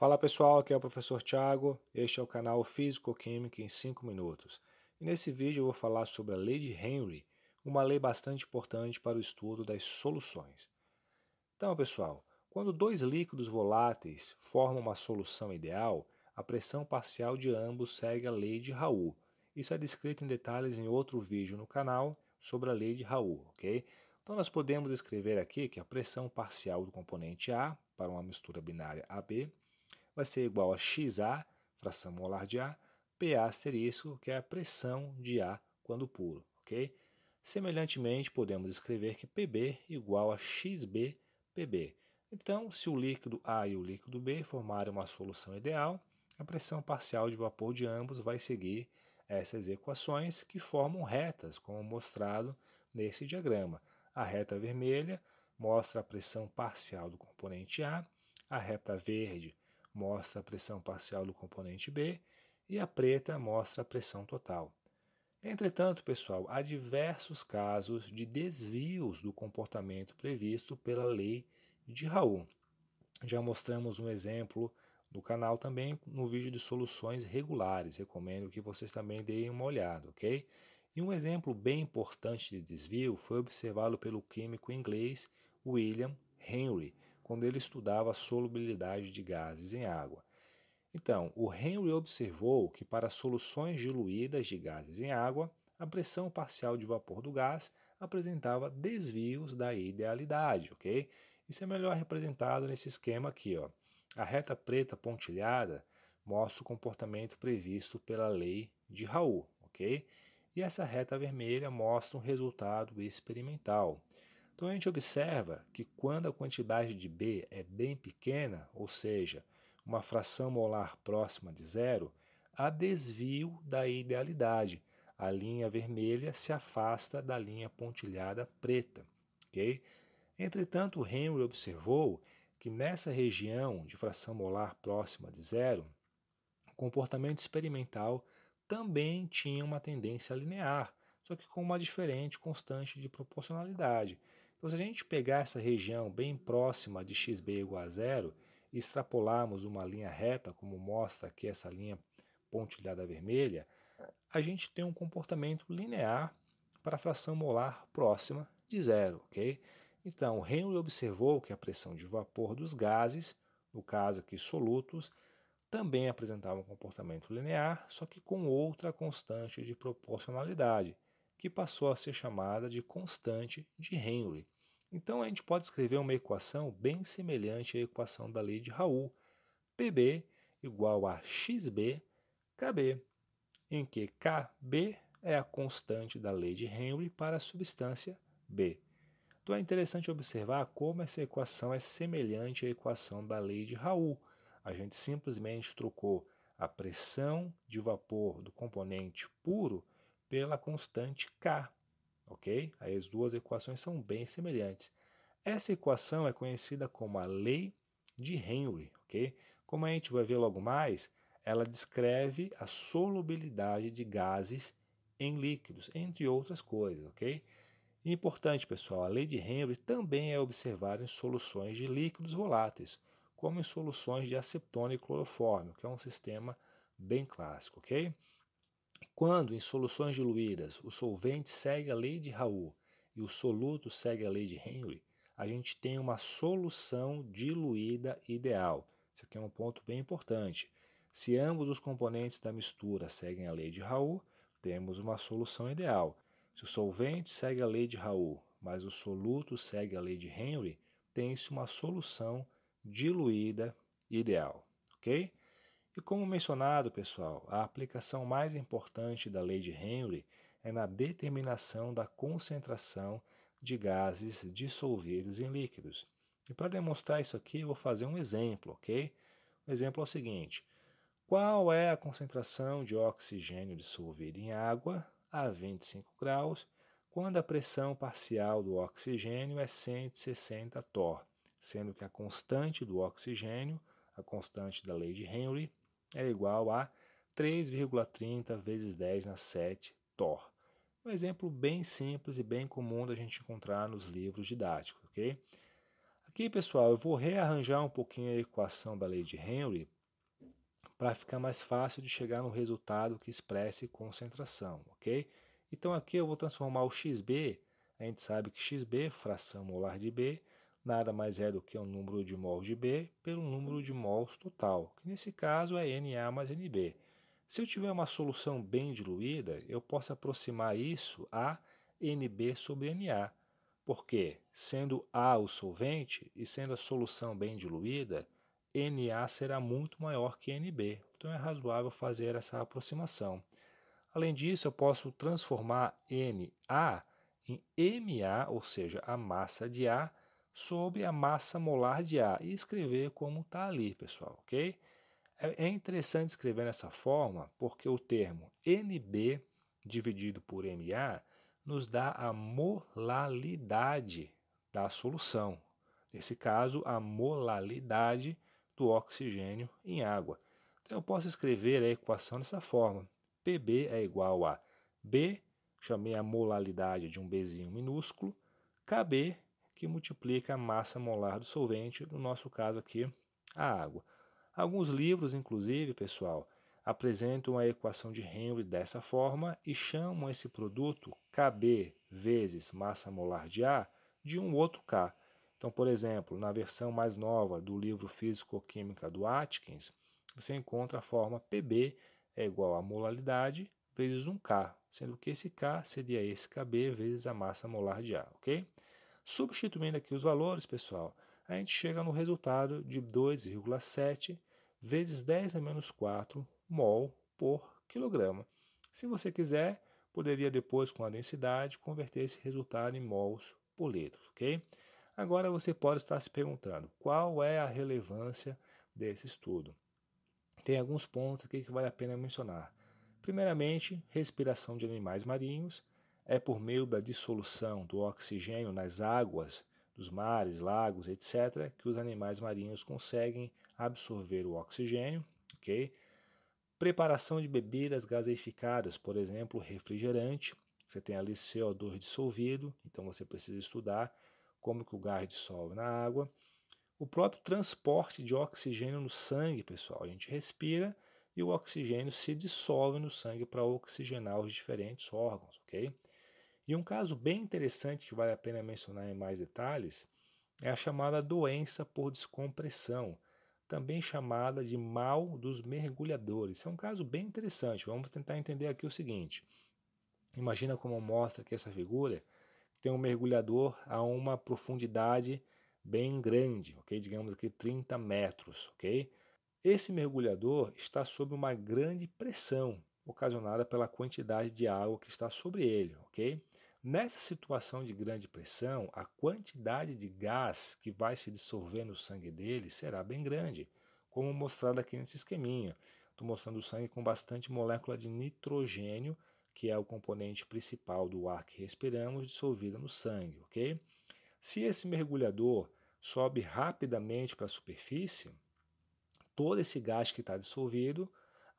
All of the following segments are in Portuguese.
Fala pessoal, aqui é o professor Tiago, este é o canal Físico-Química em 5 Minutos. E nesse vídeo eu vou falar sobre a Lei de Henry, uma lei bastante importante para o estudo das soluções. Então pessoal, quando dois líquidos voláteis formam uma solução ideal, a pressão parcial de ambos segue a Lei de Raoult. Isso é descrito em detalhes em outro vídeo no canal sobre a Lei de Raoult, ok? Então nós podemos escrever aqui que a pressão parcial do componente A para uma mistura binária AB vai ser igual a XA, fração molar de A, P asterisco, que é a pressão de A quando puro, ok? Semelhantemente, podemos escrever que PB igual a XB PB. Então, se o líquido A e o líquido B formarem uma solução ideal, a pressão parcial de vapor de ambos vai seguir essas equações que formam retas, como mostrado nesse diagrama. A reta vermelha mostra a pressão parcial do componente A, a reta verde mostra a pressão parcial do componente B e a preta mostra a pressão total. Entretanto, pessoal, há diversos casos de desvios do comportamento previsto pela lei de Raul. Já mostramos um exemplo no canal também no vídeo de soluções regulares. Recomendo que vocês também deem uma olhada, ok? E um exemplo bem importante de desvio foi observado pelo químico inglês William Henry, quando ele estudava a solubilidade de gases em água. Então, o Henry observou que para soluções diluídas de gases em água, a pressão parcial de vapor do gás apresentava desvios da idealidade, ok? Isso é melhor representado nesse esquema aqui, ó. A reta preta pontilhada mostra o comportamento previsto pela lei de Raoult, ok? E essa reta vermelha mostra um resultado experimental. Então a gente observa que quando a quantidade de B é bem pequena, ou seja, uma fração molar próxima de zero, há desvio da idealidade. A linha vermelha se afasta da linha pontilhada preta. Okay? Entretanto, Henry observou que nessa região de fração molar próxima de zero, o comportamento experimental também tinha uma tendência linear, só que com uma diferente constante de proporcionalidade. Então, se a gente pegar essa região bem próxima de xb igual a zero e extrapolarmos uma linha reta, como mostra aqui essa linha pontilhada vermelha, a gente tem um comportamento linear para a fração molar próxima de zero, ok? Então, Henry observou que a pressão de vapor dos gases, no caso aqui solutos, também apresentava um comportamento linear, só que com outra constante de proporcionalidade, que passou a ser chamada de constante de Henry. Então a gente pode escrever uma equação bem semelhante à equação da lei de Raul, PB igual a XB KB, em que KB é a constante da lei de Henry para a substância B. Então é interessante observar como essa equação é semelhante à equação da lei de Raul. A gente simplesmente trocou a pressão de vapor do componente puro pela constante K, ok? Aí as duas equações são bem semelhantes. Essa equação é conhecida como a lei de Henry, ok? Como a gente vai ver logo mais, ela descreve a solubilidade de gases em líquidos, entre outras coisas, ok? Importante, pessoal, a lei de Henry também é observada em soluções de líquidos voláteis, como em soluções de acetona e clorofórmio, que é um sistema bem clássico, ok? Quando, em soluções diluídas, o solvente segue a lei de Raoult e o soluto segue a lei de Henry, a gente tem uma solução diluída ideal. Isso aqui é um ponto bem importante. Se ambos os componentes da mistura seguem a lei de Raoult, temos uma solução ideal. Se o solvente segue a lei de Raoult, mas o soluto segue a lei de Henry, tem-se uma solução diluída ideal, ok? E como mencionado, pessoal, a aplicação mais importante da lei de Henry é na determinação da concentração de gases dissolvidos em líquidos. E para demonstrar isso aqui, eu vou fazer um exemplo, ok? O exemplo é o seguinte: qual é a concentração de oxigênio dissolvido em água a 25 graus quando a pressão parcial do oxigênio é 160 torr, sendo que a constante do oxigênio a constante da lei de Henry é igual a 3,30 vezes 10 na 7 Thor. Um exemplo bem simples e bem comum da gente encontrar nos livros didáticos, ok? Aqui, pessoal, eu vou rearranjar um pouquinho a equação da lei de Henry para ficar mais fácil de chegar no resultado que expresse concentração, ok? Então aqui eu vou transformar o xb, a gente sabe que xb, fração molar de b, nada mais é do que o um número de mols de B pelo número de mols total, que nesse caso é Na mais NB. Se eu tiver uma solução bem diluída, eu posso aproximar isso a NB sobre Na, porque, sendo A o solvente e sendo a solução bem diluída, Na será muito maior que NB, então é razoável fazer essa aproximação. Além disso, eu posso transformar Na em MA, ou seja, a massa de A, sobre a massa molar de A e escrever como está ali, pessoal, ok? É, é interessante escrever nessa forma porque o termo NB dividido por MA nos dá a molalidade da solução. Nesse caso, a molalidade do oxigênio em água. Então, eu posso escrever a equação dessa forma. PB é igual a B, chamei a molalidade de um Bzinho minúsculo, KB que multiplica a massa molar do solvente, no nosso caso aqui, a água. Alguns livros, inclusive, pessoal, apresentam a equação de Henry dessa forma e chamam esse produto Kb vezes massa molar de A de um outro K. Então, por exemplo, na versão mais nova do livro Físico-Química do Atkins, você encontra a forma Pb é igual a molalidade vezes um K, sendo que esse K seria esse Kb vezes a massa molar de A, ok? Substituindo aqui os valores, pessoal, a gente chega no resultado de 2,7 vezes 10 a menos 4 mol por quilograma. Se você quiser, poderia depois, com a densidade, converter esse resultado em mols por litro, ok? Agora você pode estar se perguntando qual é a relevância desse estudo. Tem alguns pontos aqui que vale a pena mencionar. Primeiramente, respiração de animais marinhos, é por meio da dissolução do oxigênio nas águas dos mares, lagos, etc., que os animais marinhos conseguem absorver o oxigênio. Preparação de bebidas gaseificadas, por exemplo, refrigerante. Você tem ali CO2 dissolvido, então você precisa estudar como que o gás dissolve na água. O próprio transporte de oxigênio no sangue, pessoal. A gente respira e o oxigênio se dissolve no sangue para oxigenar os diferentes órgãos, ok? E um caso bem interessante que vale a pena mencionar em mais detalhes é a chamada doença por descompressão, também chamada de mal dos mergulhadores. é um caso bem interessante. Vamos tentar entender aqui o seguinte. Imagina como mostra aqui essa figura, tem um mergulhador a uma profundidade bem grande, ok? Digamos aqui 30 metros, ok? Esse mergulhador está sob uma grande pressão ocasionada pela quantidade de água que está sobre ele, ok? Nessa situação de grande pressão, a quantidade de gás que vai se dissolver no sangue dele será bem grande, como mostrado aqui nesse esqueminha. Estou mostrando o sangue com bastante molécula de nitrogênio, que é o componente principal do ar que respiramos, dissolvida no sangue, ok? Se esse mergulhador sobe rapidamente para a superfície, todo esse gás que está dissolvido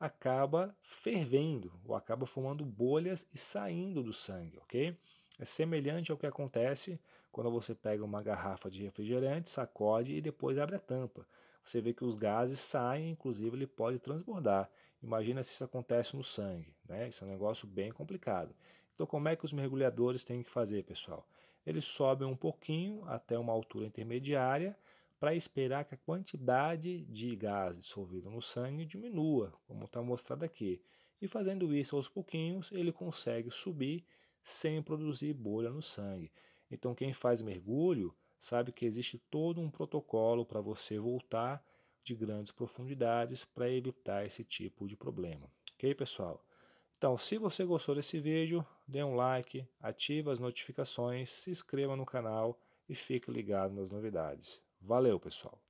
acaba fervendo ou acaba formando bolhas e saindo do sangue, ok? É semelhante ao que acontece quando você pega uma garrafa de refrigerante, sacode e depois abre a tampa. Você vê que os gases saem, inclusive ele pode transbordar. Imagina se isso acontece no sangue, né? Isso é um negócio bem complicado. Então, como é que os mergulhadores têm que fazer, pessoal? Eles sobem um pouquinho até uma altura intermediária, para esperar que a quantidade de gás dissolvido no sangue diminua, como está mostrado aqui. E fazendo isso aos pouquinhos, ele consegue subir sem produzir bolha no sangue. Então, quem faz mergulho sabe que existe todo um protocolo para você voltar de grandes profundidades para evitar esse tipo de problema. Ok, pessoal? Então, se você gostou desse vídeo, dê um like, ative as notificações, se inscreva no canal e fique ligado nas novidades. Valeu, pessoal.